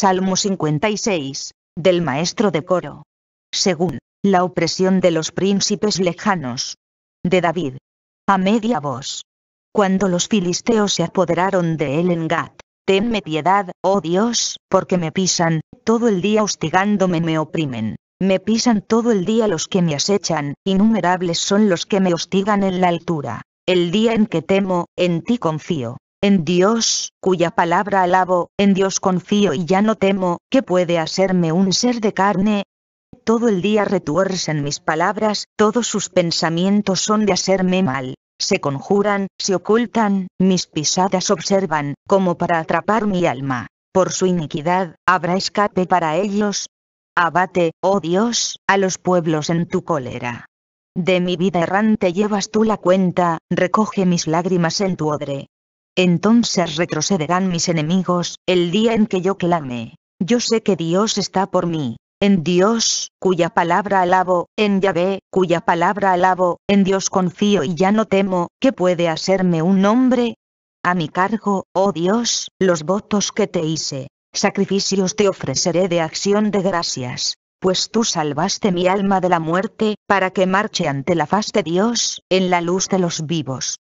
Salmo 56, del maestro de coro. Según, la opresión de los príncipes lejanos. De David. A media voz. Cuando los filisteos se apoderaron de él en Gat, tenme piedad, oh Dios, porque me pisan, todo el día hostigándome me oprimen. Me pisan todo el día los que me acechan, innumerables son los que me hostigan en la altura. El día en que temo, en ti confío. En Dios, cuya palabra alabo, en Dios confío y ya no temo, ¿qué puede hacerme un ser de carne? Todo el día retuercen mis palabras, todos sus pensamientos son de hacerme mal. Se conjuran, se ocultan, mis pisadas observan, como para atrapar mi alma. Por su iniquidad, habrá escape para ellos. Abate, oh Dios, a los pueblos en tu cólera. De mi vida errante llevas tú la cuenta, recoge mis lágrimas en tu odre. Entonces retrocederán mis enemigos, el día en que yo clame. Yo sé que Dios está por mí. En Dios, cuya palabra alabo, en Yahvé, cuya palabra alabo, en Dios confío y ya no temo, ¿qué puede hacerme un hombre? A mi cargo, oh Dios, los votos que te hice, sacrificios te ofreceré de acción de gracias, pues tú salvaste mi alma de la muerte, para que marche ante la faz de Dios, en la luz de los vivos.